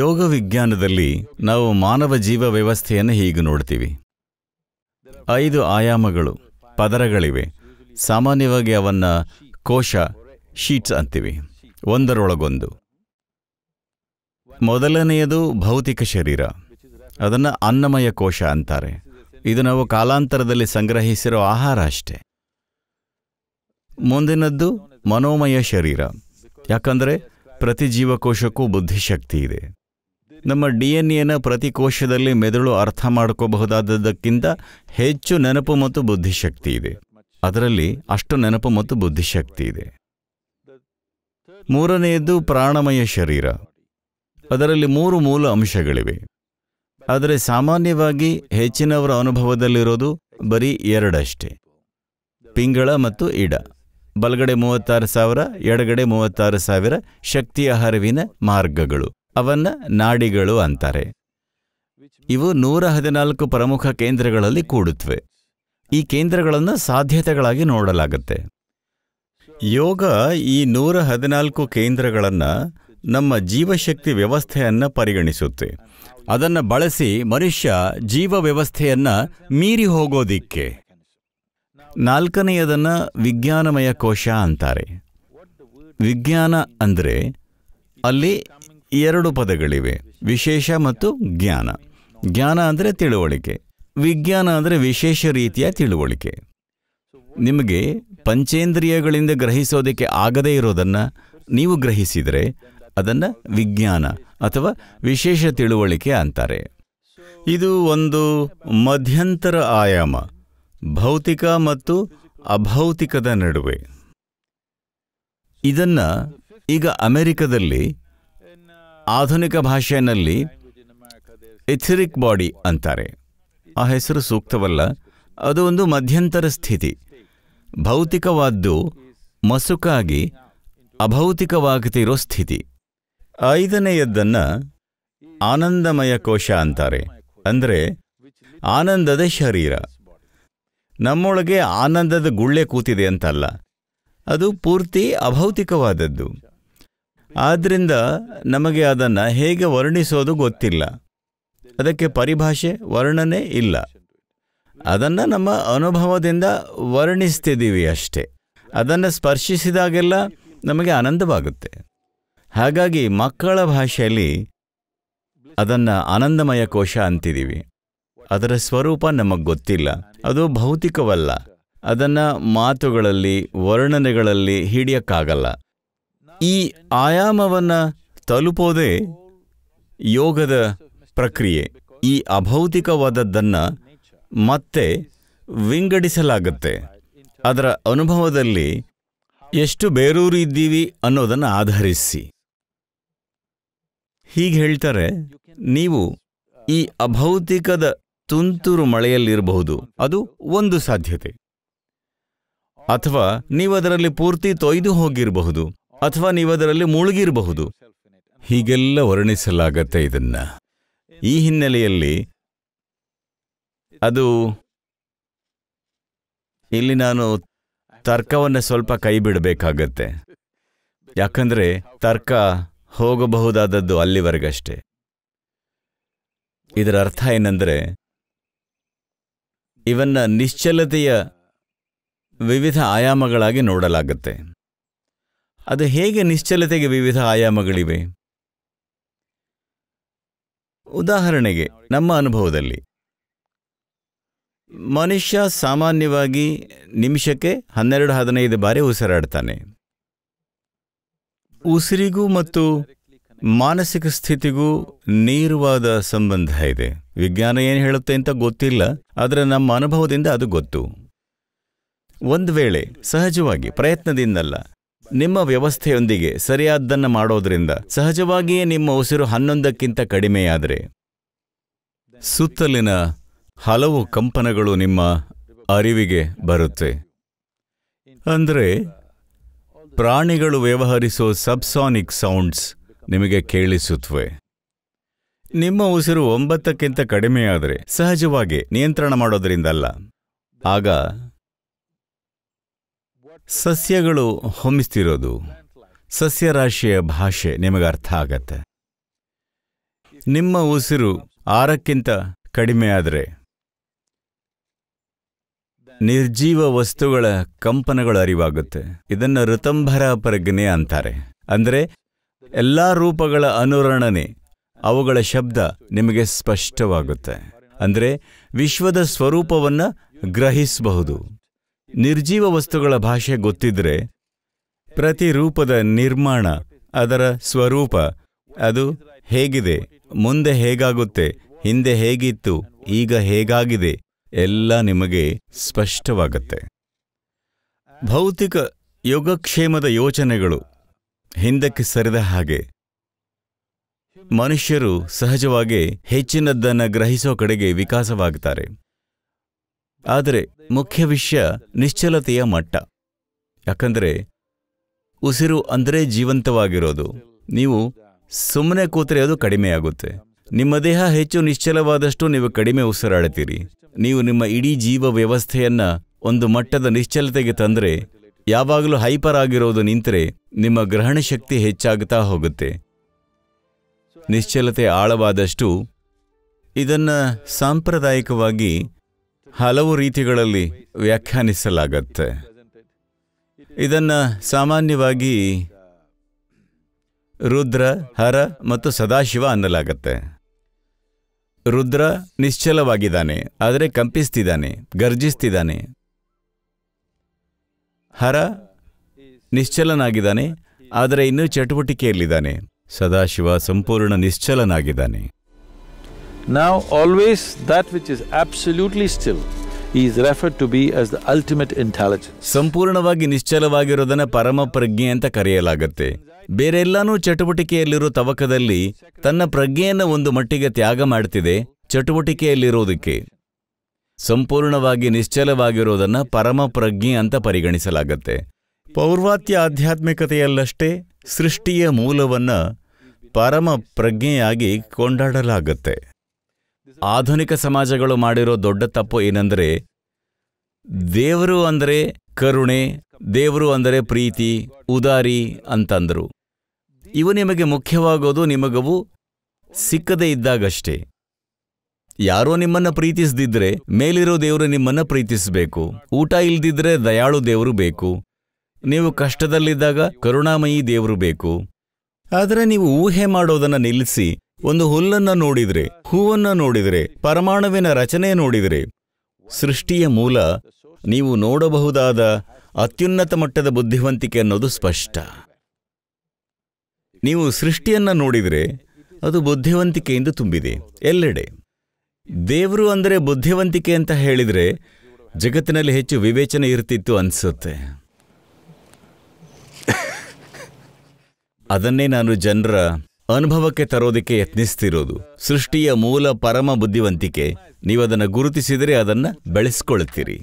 ಯೋಗ ವಿಜ್ಞಾನದಲ್ಲಿ ನಾವು ಮಾನವ ಜೀವ ವ್ಯವಸ್ಥೆಯನ್ನು ಹೀಗೆ ನೋಡ್ತೀವಿ ಐದು ಆಯಾಮಗಳು ಪದರಗಳಿವೆ ಸಾಮಾನ್ಯವಾಗಿ ಅವನ್ನ ಕೋಶ ಶೀಟ್ಸ್ ಅಂತೀವಿ ಒಂದರೊಳಗೊಂದು ಮೊದಲನೆಯದು ಭೌತಿಕ ಶರೀರ ಅದನ್ನು ಅನ್ನಮಯ ಕೋಶ ಅಂತಾರೆ ಇದು ನಾವು ಕಾಲಾಂತರದಲ್ಲಿ ಸಂಗ್ರಹಿಸಿರೋ ಆಹಾರ ಅಷ್ಟೆ ಮುಂದಿನದ್ದು ಮನೋಮಯ ಶರೀರ ಯಾಕಂದರೆ ಪ್ರತಿ ಜೀವಕೋಶಕ್ಕೂ ಬುದ್ಧಿಶಕ್ತಿ ಇದೆ ನಮ್ಮ ಡಿ ಎನ್ ಎನ ಪ್ರತಿ ಕೋಶದಲ್ಲಿ ಮೆದುಳು ಅರ್ಥ ಮಾಡ್ಕೋಬಹುದಾದದಕ್ಕಿಂತ ಹೆಚ್ಚು ನೆನಪು ಮತ್ತು ಬುದ್ಧಿಶಕ್ತಿ ಇದೆ ಅದರಲ್ಲಿ ಅಷ್ಟು ನೆನಪು ಮತ್ತು ಬುದ್ಧಿಶಕ್ತಿ ಇದೆ ಮೂರನೆಯದು ಪ್ರಾಣಮಯ ಶರೀರ ಅದರಲ್ಲಿ ಮೂರು ಮೂಲ ಅಂಶಗಳಿವೆ ಆದರೆ ಸಾಮಾನ್ಯವಾಗಿ ಹೆಚ್ಚಿನವರ ಅನುಭವದಲ್ಲಿರೋದು ಬರೀ ಎರಡಷ್ಟೇ ಪಿಂಗಳ ಮತ್ತು ಇಡ ಬಲಗಡೆ ಮೂವತ್ತಾರು ಸಾವಿರ ಎಡಗಡೆ ಮೂವತ್ತಾರು ಸಾವಿರ ಶಕ್ತಿಯ ಹರಿವಿನ ಮಾರ್ಗಗಳು ಅವನ್ನ ನಾಡಿಗಳು ಅಂತಾರೆ ಇವು ನೂರ ಹದಿನಾಲ್ಕು ಪ್ರಮುಖ ಕೇಂದ್ರಗಳಲ್ಲಿ ಕೂಡುತ್ತವೆ ಈ ಕೇಂದ್ರಗಳನ್ನು ಸಾಧ್ಯತೆಗಳಾಗಿ ನೋಡಲಾಗುತ್ತೆ ಯೋಗ ಈ ನೂರ ಹದಿನಾಲ್ಕು ಕೇಂದ್ರಗಳನ್ನು ನಮ್ಮ ಜೀವಶಕ್ತಿ ವ್ಯವಸ್ಥೆಯನ್ನು ಪರಿಗಣಿಸುತ್ತೆ ಅದನ್ನು ಬಳಸಿ ಮನುಷ್ಯ ಜೀವ ವ್ಯವಸ್ಥೆಯನ್ನು ಮೀರಿ ಹೋಗೋದಿಕ್ಕೆ ನಾಲ್ಕನೆಯದನ್ನು ವಿಜ್ಞಾನಮಯ ಕೋಶ ಅಂತಾರೆ ವಿಜ್ಞಾನ ಅಂದರೆ ಅಲ್ಲಿ ಎರಡು ಪದಗಳಿವೆ ವಿಶೇಷ ಮತ್ತು ಜ್ಞಾನ ಜ್ಞಾನ ಅಂದರೆ ತಿಳುವಳಿಕೆ ವಿಜ್ಞಾನ ಅಂದರೆ ವಿಶೇಷ ರೀತಿಯ ತಿಳುವಳಿಕೆ ನಿಮಗೆ ಪಂಚೇಂದ್ರಿಯಗಳಿಂದ ಗ್ರಹಿಸೋದಕ್ಕೆ ಆಗದೇ ಇರೋದನ್ನು ನೀವು ಗ್ರಹಿಸಿದರೆ ಅದನ್ನು ವಿಜ್ಞಾನ ಅಥವಾ ವಿಶೇಷ ತಿಳುವಳಿಕೆ ಅಂತಾರೆ ಇದು ಒಂದು ಮಧ್ಯಂತರ ಆಯಾಮ ಭೌತಿಕ ಮತ್ತು ಅಭೌತಿಕದ ನಡುವೆ ಇದನ್ನು ಈಗ ಅಮೆರಿಕದಲ್ಲಿ ಆಧುನಿಕ ಭಾಷೆಯಲ್ಲಿ ಎಥರಿಕ್ ಬಾಡಿ ಅಂತಾರೆ ಆ ಹೆಸರು ಸೂಕ್ತವಲ್ಲ ಅದು ಒಂದು ಮಧ್ಯಂತರ ಸ್ಥಿತಿ ಭೌತಿಕವಾದ್ದು ಮಸುಕಾಗಿ ಅಭೌತಿಕವಾಗುತ್ತಿರೋ ಸ್ಥಿತಿ ಐದನೆಯದ್ದನ್ನು ಆನಂದಮಯ ಕೋಶ ಅಂತಾರೆ ಅಂದರೆ ಆನಂದದ ಶರೀರ ನಮ್ಮೊಳಗೆ ಆನಂದದ ಗುಳ್ಳೆ ಕೂತಿದೆ ಅಂತಲ್ಲ ಅದು ಪೂರ್ತಿ ಅಭೌತಿಕವಾದದ್ದು ಆದ್ದರಿಂದ ನಮಗೆ ಅದನ್ನು ಹೇಗೆ ವರ್ಣಿಸೋದು ಗೊತ್ತಿಲ್ಲ ಅದಕ್ಕೆ ಪರಿಭಾಷೆ ವರ್ಣನೆ ಇಲ್ಲ ಅದನ್ನು ನಮ್ಮ ಅನುಭವದಿಂದ ವರ್ಣಿಸ್ತಿದ್ದೀವಿ ಅಷ್ಟೇ ಅದನ್ನು ಸ್ಪರ್ಶಿಸಿದಾಗೆಲ್ಲ ನಮಗೆ ಆನಂದವಾಗುತ್ತೆ ಹಾಗಾಗಿ ಮಕ್ಕಳ ಭಾಷೆಯಲ್ಲಿ ಅದನ್ನು ಆನಂದಮಯ ಕೋಶ ಅಂತಿದ್ದೀವಿ ಅದರ ಸ್ವರೂಪ ನಮಗೆ ಗೊತ್ತಿಲ್ಲ ಅದು ಭೌತಿಕವಲ್ಲ ಅದನ್ನು ಮಾತುಗಳಲ್ಲಿ ವರ್ಣನೆಗಳಲ್ಲಿ ಹಿಡಿಯಕ್ಕಾಗಲ್ಲ ಈ ಆಯಾಮವನ್ನು ತಲುಪೋದೇ ಯೋಗದ ಪ್ರಕ್ರಿಯೆ ಈ ಅಭೌತಿಕವಾದದ್ದನ್ನು ಮತ್ತೆ ವಿಂಗಡಿಸಲಾಗುತ್ತೆ ಅದರ ಅನುಭವದಲ್ಲಿ ಎಷ್ಟು ಬೇರೂರು ಇದ್ದೀವಿ ಅನ್ನೋದನ್ನು ಆಧರಿಸಿ ಹೀಗೆ ಹೇಳ್ತಾರೆ ನೀವು ಈ ಅಭೌತಿಕದ ತುಂತುರು ಮಳೆಯಲ್ಲಿರಬಹುದು ಅದು ಒಂದು ಸಾಧ್ಯತೆ ಅಥವಾ ನೀವು ಅದರಲ್ಲಿ ಪೂರ್ತಿ ತೊಯ್ದು ಹೋಗಿರಬಹುದು ಅಥವಾ ನೀವದರಲ್ಲಿ ಮುಳುಗಿರಬಹುದು ಹೀಗೆಲ್ಲ ವರ್ಣಿಸಲಾಗತ್ತೆ ಇದನ್ನ ಈ ಹಿನ್ನೆಲೆಯಲ್ಲಿ ಅದು ಇಲ್ಲಿ ನಾನು ತರ್ಕವನ್ನು ಸ್ವಲ್ಪ ಕೈ ಬಿಡಬೇಕಾಗತ್ತೆ ಯಾಕಂದರೆ ತರ್ಕ ಹೋಗಬಹುದಾದದ್ದು ಅಲ್ಲಿವರೆಗಷ್ಟೆ ಇದರ ಅರ್ಥ ಏನೆಂದರೆ ಇವನ್ನ ನಿಶ್ಚಲತೆಯ ವಿವಿಧ ಆಯಾಮಗಳಾಗಿ ನೋಡಲಾಗುತ್ತೆ ಅದು ಹೇಗೆ ನಿಶ್ಚಲತೆಗೆ ವಿವಿಧ ಆಯಾಮಗಳಿವೆ ಉದಾಹರಣೆಗೆ ನಮ್ಮ ಅನುಭವದಲ್ಲಿ ಮನುಷ್ಯ ಸಾಮಾನ್ಯವಾಗಿ ನಿಮಿಷಕ್ಕೆ ಹನ್ನೆರಡು ಹದಿನೈದು ಬಾರಿ ಉಸಿರಾಡ್ತಾನೆ ಉಸಿರಿಗೂ ಮತ್ತು ಮಾನಸಿಕ ಸ್ಥಿತಿಗೂ ನೇರವಾದ ಸಂಬಂಧ ಇದೆ ವಿಜ್ಞಾನ ಏನು ಹೇಳುತ್ತೆ ಅಂತ ಗೊತ್ತಿಲ್ಲ ಆದರೆ ನಮ್ಮ ಅನುಭವದಿಂದ ಅದು ಗೊತ್ತು ಒಂದು ವೇಳೆ ಸಹಜವಾಗಿ ಪ್ರಯತ್ನದಿಂದಲ್ಲ ನಿಮ್ಮ ವ್ಯವಸ್ಥೆಯೊಂದಿಗೆ ಸರಿಯಾದ್ದನ್ನು ಮಾಡೋದ್ರಿಂದ ಸಹಜವಾಗಿಯೇ ನಿಮ್ಮ ಉಸಿರು ಹನ್ನೊಂದಕ್ಕಿಂತ ಕಡಿಮೆಯಾದರೆ ಸುತ್ತಲಿನ ಹಲವು ಕಂಪನಗಳು ನಿಮ್ಮ ಅರಿವಿಗೆ ಬರುತ್ತೆ ಅಂದರೆ ಪ್ರಾಣಿಗಳು ವ್ಯವಹರಿಸೋ ಸಬ್ಸಾನಿಕ್ ಸೌಂಡ್ಸ್ ನಿಮಗೆ ಕೇಳಿಸುತ್ತವೆ ನಿಮ್ಮ ಉಸಿರು ಒಂಬತ್ತಕ್ಕಿಂತ ಕಡಿಮೆಯಾದರೆ ಸಹಜವಾಗಿ ನಿಯಂತ್ರಣ ಮಾಡೋದ್ರಿಂದಲ್ಲ ಆಗ ಸಸ್ಯಗಳು ಹೊಮ್ಮಿಸ್ತಿರೋದು ಸಸ್ಯರಾಶಿಯ ಭಾಷೆ ನಿಮಗೆ ಅರ್ಥ ಆಗತ್ತೆ ನಿಮ್ಮ ಉಸಿರು ಆರಕ್ಕಿಂತ ಕಡಿಮೆ ಆದರೆ ನಿರ್ಜೀವ ವಸ್ತುಗಳ ಕಂಪನಗಳು ಅರಿವಾಗುತ್ತೆ ಇದನ್ನು ಋತಂಭರ ಪ್ರಜ್ಞೆ ಅಂತಾರೆ ಅಂದರೆ ಎಲ್ಲ ರೂಪಗಳ ಅನುರಣನೆ ಅವುಗಳ ಶಬ್ದ ನಿಮಗೆ ಸ್ಪಷ್ಟವಾಗುತ್ತೆ ಅಂದರೆ ವಿಶ್ವದ ಸ್ವರೂಪವನ್ನು ಗ್ರಹಿಸಬಹುದು ನಿರ್ಜೀವ ವಸ್ತುಗಳ ಭಾಷೆ ಗೊತ್ತಿದ್ರೆ ಪ್ರತಿ ರೂಪದ ನಿರ್ಮಾಣ ಅದರ ಸ್ವರೂಪ ಅದು ಹೇಗಿದೆ ಮುಂದೆ ಹೇಗಾಗುತ್ತೆ ಹಿಂದೆ ಹೇಗಿತ್ತು ಈಗ ಹೇಗಾಗಿದೆ ಎಲ್ಲ ನಿಮಗೆ ಸ್ಪಷ್ಟವಾಗತ್ತೆ ಭೌತಿಕ ಯೋಗಕ್ಷೇಮದ ಯೋಚನೆಗಳು ಹಿಂದಕ್ಕೆ ಸರಿದ ಹಾಗೆ ಮನುಷ್ಯರು ಸಹಜವಾಗಿ ಹೆಚ್ಚಿನದ್ದನ್ನು ಗ್ರಹಿಸೋ ಕಡೆಗೆ ವಿಕಾಸವಾಗುತ್ತಾರೆ ಆದರೆ ಮುಖ್ಯ ವಿಷಯ ನಿಶ್ಚಲತೆಯ ಮಟ್ಟ ಯಾಕಂದರೆ ಉಸಿರು ಅಂದರೆ ಜೀವಂತವಾಗಿರೋದು ನೀವು ಸುಮ್ಮನೆ ಕೂತರೆ ಅದು ಕಡಿಮೆಯಾಗುತ್ತೆ ನಿಮ್ಮ ದೇಹ ಹೆಚ್ಚು ನಿಶ್ಚಲವಾದಷ್ಟು ನೀವು ಕಡಿಮೆ ಉಸಿರಾಡ್ತೀರಿ ನೀವು ನಿಮ್ಮ ಇಡೀ ಜೀವ ವ್ಯವಸ್ಥೆಯನ್ನ ಒಂದು ಮಟ್ಟದ ನಿಶ್ಚಲತೆಗೆ ತಂದರೆ ಯಾವಾಗಲೂ ಹೈಪರ್ ಆಗಿರೋದು ನಿಂತರೆ ನಿಮ್ಮ ಗ್ರಹಣ ಶಕ್ತಿ ಹೆಚ್ಚಾಗುತ್ತಾ ಹೋಗುತ್ತೆ ನಿಶ್ಚಲತೆ ಆಳವಾದಷ್ಟು ಇದನ್ನು ಸಾಂಪ್ರದಾಯಿಕವಾಗಿ ಹಲವು ರೀತಿಗಳಲ್ಲಿ ವ್ಯಾಖ್ಯಾನಿಸಲಾಗತ್ತೆ ಇದನ್ನು ಸಾಮಾನ್ಯವಾಗಿ ರುದ್ರ ಹರ ಮತ್ತು ಸದಾಶಿವ ಅನ್ನಲಾಗತ್ತೆ ರುದ್ರ ನಿಶ್ಚಲವಾಗಿದ್ದಾನೆ ಆದರೆ ಕಂಪಿಸ್ತಿದ್ದಾನೆ ಗರ್ಜಿಸ್ತಿದ್ದಾನೆ ಹರ ನಿಶ್ಚಲನಾಗಿದ್ದಾನೆ ಆದರೆ ಇನ್ನೂ ಚಟುವಟಿಕೆಯಲ್ಲಿದ್ದಾನೆ ಸದಾಶಿವ ಸಂಪೂರ್ಣ ನಿಶ್ಚಲನಾಗಿದ್ದಾನೆ Now always that which is absolutely still is referred to be as the ultimate intelligence ಸಂಪೂರ್ಣವಾಗಿ ನಿಶ್ಚಲವಾಗಿರೋದನ್ನ ಪರಮ ಪ್ರಜ್ಞೆ ಅಂತ ಕರೆಯಲಾಗುತ್ತೆ ಬೇರೆಲ್ಲಾನೂ ಚಟುವಟಿಕೆಯಲ್ಲಿರೋ ತವಕದಲ್ಲಿ ತನ್ನ ಪ್ರಜ್ಞೆಯನ್ನು ಒಂದು ಮಟ್ಟಿಗೆ ತ್ಯಾಗ ಮಾಡ್ತಿದೆ ಚಟುವಟಿಕೆಯಲ್ಲಿರೋದಕ್ಕೆ ಸಂಪೂರ್ಣವಾಗಿ ನಿಶ್ಚಲವಾಗಿರೋದನ್ನ ಪರಮಪ್ರಜ್ಞೆ ಅಂತ ಪರಿಗಣಿಸಲಾಗತ್ತೆ ಪೌರ್ವಾತ್ಯ ಆಧ್ಯಾತ್ಮಿಕತೆಯಲ್ಲಷ್ಟೇ ಸೃಷ್ಟಿಯ ಮೂಲವನ್ನ ಪರಮಪ್ರಜ್ಞೆಯಾಗಿ ಪ್ರಜ್ಞೆಯಾಗಿ ಕೊಂಡಾಡಲಾಗತ್ತೆ ಆಧುನಿಕ ಸಮಾಜಗಳು ಮಾಡಿರೋ ದೊಡ್ಡ ತಪ್ಪು ಏನಂದ್ರೆ ದೇವರು ಅಂದರೆ ಕರುಣೆ ದೇವರು ಅಂದರೆ ಪ್ರೀತಿ ಉದಾರಿ ಅಂತಂದರು ಇವು ನಿಮಗೆ ಮುಖ್ಯವಾಗೋದು ನಿಮಗವು ಸಿಕ್ಕದೇ ಇದ್ದಾಗಷ್ಟೇ ಯಾರೋ ನಿಮ್ಮನ್ನು ಪ್ರೀತಿಸದಿದ್ದರೆ ಮೇಲಿರೋ ದೇವರು ನಿಮ್ಮನ್ನು ಪ್ರೀತಿಸಬೇಕು ಊಟ ಇಲ್ದಿದ್ರೆ ದಯಾಳು ದೇವರು ಬೇಕು ನೀವು ಕಷ್ಟದಲ್ಲಿದ್ದಾಗ ಕರುಣಾಮಯಿ ದೇವರು ಬೇಕು ಆದರೆ ನೀವು ಊಹೆ ಮಾಡೋದನ್ನು ನಿಲ್ಲಿಸಿ ಒಂದು ಹುಲ್ಲನ್ನ ನೋಡಿದರೆ ಹೂವನ್ನ ನೋಡಿದರೆ ಪರಮಾಣುವಿನ ರಚನೆ ನೋಡಿದರೆ ಸೃಷ್ಟಿಯ ಮೂಲ ನೀವು ನೋಡಬಹುದಾದ ಅತ್ಯುನ್ನತ ಮಟ್ಟದ ಬುದ್ಧಿವಂತಿಕೆ ಅನ್ನೋದು ಸ್ಪಷ್ಟ ನೀವು ಸೃಷ್ಟಿಯನ್ನ ನೋಡಿದರೆ ಅದು ಬುದ್ಧಿವಂತಿಕೆಯಿಂದ ತುಂಬಿದೆ ಎಲ್ಲೆಡೆ ದೇವರು ಅಂದರೆ ಬುದ್ಧಿವಂತಿಕೆ ಅಂತ ಹೇಳಿದರೆ ಜಗತ್ತಿನಲ್ಲಿ ಹೆಚ್ಚು ವಿವೇಚನೆ ಇರ್ತಿತ್ತು ಅನಿಸುತ್ತೆ ಅದನ್ನೇ ನಾನು ಜನರ ಅನುಭವಕ್ಕೆ ತರೋದಕ್ಕೆ ಯತ್ನಿಸ್ತಿರೋದು ಸೃಷ್ಟಿಯ ಮೂಲ ಪರಮ ಬುದ್ಧಿವಂತಿಕೆ ನೀವದನ್ನು ಗುರುತಿಸಿದರೆ ಅದನ್ನು ಬೆಳೆಸ್ಕೊಳ್ತೀರಿ